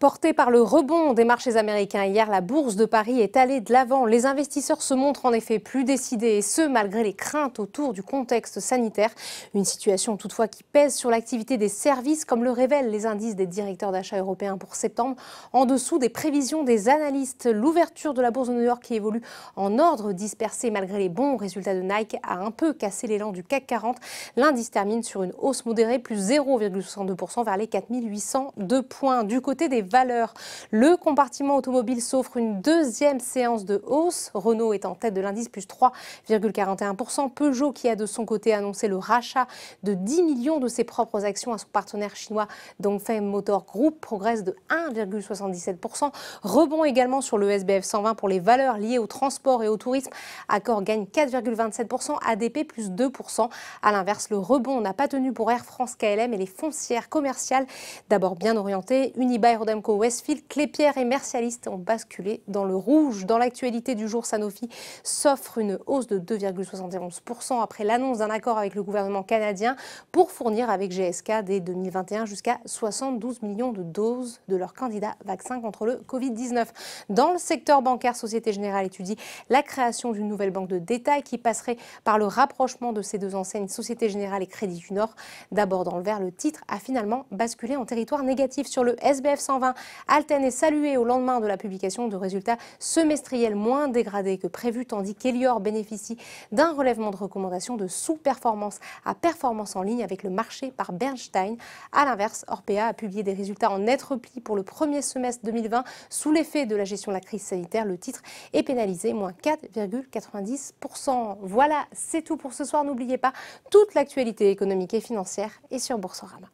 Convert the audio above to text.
Portée par le rebond des marchés américains hier, la bourse de Paris est allée de l'avant. Les investisseurs se montrent en effet plus décidés, et ce, malgré les craintes autour du contexte sanitaire. Une situation toutefois qui pèse sur l'activité des services, comme le révèlent les indices des directeurs d'achat européens pour septembre, en dessous des prévisions des analystes. L'ouverture de la bourse de New York qui évolue en ordre dispersé malgré les bons résultats de Nike a un peu cassé l'élan du CAC 40. L'indice termine sur une hausse modérée, plus 0,62% vers les 4802 points. Du côté des valeurs. Le compartiment automobile s'offre une deuxième séance de hausse. Renault est en tête de l'indice, plus 3,41%. Peugeot, qui a de son côté annoncé le rachat de 10 millions de ses propres actions à son partenaire chinois Dongfeng Motor Group, progresse de 1,77%. Rebond également sur le SBF 120 pour les valeurs liées au transport et au tourisme. Accor gagne 4,27%, ADP plus 2%. À l'inverse, le rebond n'a pas tenu pour Air France KLM et les foncières commerciales. D'abord bien orientées, unibail Rodem au Westfield, Clépierre et Mercialiste ont basculé dans le rouge. Dans l'actualité du jour, Sanofi s'offre une hausse de 2,71% après l'annonce d'un accord avec le gouvernement canadien pour fournir avec GSK dès 2021 jusqu'à 72 millions de doses de leur candidat vaccin contre le Covid-19. Dans le secteur bancaire, Société Générale étudie la création d'une nouvelle banque de détail qui passerait par le rapprochement de ces deux enseignes Société Générale et Crédit du Nord. D'abord dans le vert, le titre a finalement basculé en territoire négatif sur le SBF 120 Alten est salué au lendemain de la publication de résultats semestriels moins dégradés que prévu, tandis qu'Elior bénéficie d'un relèvement de recommandation de sous-performance à performance en ligne avec le marché par Bernstein. A l'inverse, Orpea a publié des résultats en net repli pour le premier semestre 2020 sous l'effet de la gestion de la crise sanitaire. Le titre est pénalisé, moins 4,90%. Voilà, c'est tout pour ce soir. N'oubliez pas, toute l'actualité économique et financière est sur Boursorama.